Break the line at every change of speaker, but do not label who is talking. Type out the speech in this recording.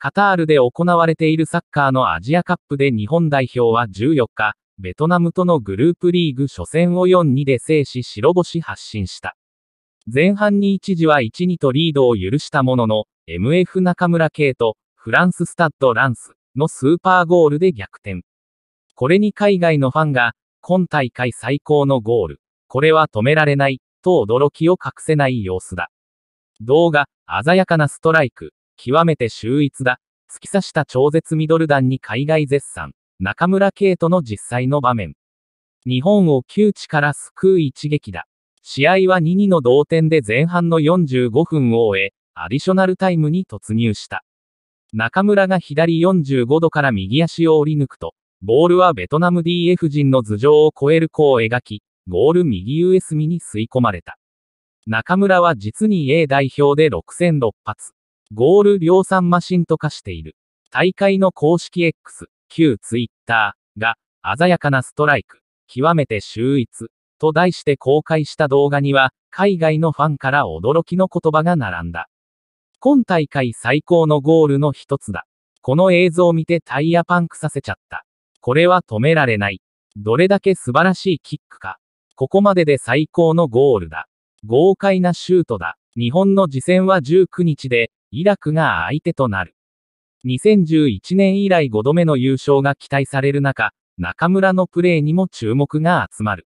カタールで行われているサッカーのアジアカップで日本代表は14日、ベトナムとのグループリーグ初戦を4-2で制し白星発進した。前半に一時は1-2とリードを許したものの、MF 中村圭とフランススタッドランスのスーパーゴールで逆転。これに海外のファンが、今大会最高のゴール、これは止められない、と驚きを隠せない様子だ。動画、鮮やかなストライク、極めて秀逸だ。突き刺した超絶ミドル弾に海外絶賛。中村圭斗の実際の場面。日本を窮地から救う一撃だ。試合は2-2の同点で前半の45分を終え、アディショナルタイムに突入した。中村が左45度から右足を折り抜くと、ボールはベトナム DF 陣の頭上を越える弧を描き、ゴール右上隅に吸い込まれた。中村は実に A 代表で6戦6発。ゴール量産マシンと化している。大会の公式 X、旧 Twitter が、鮮やかなストライク、極めて秀逸、と題して公開した動画には、海外のファンから驚きの言葉が並んだ。今大会最高のゴールの一つだ。この映像を見てタイヤパンクさせちゃった。これは止められない。どれだけ素晴らしいキックか。ここまでで最高のゴールだ。豪快なシュートだ。日本の次戦は19日で、イラクが相手となる。2011年以来5度目の優勝が期待される中、中村のプレーにも注目が集まる。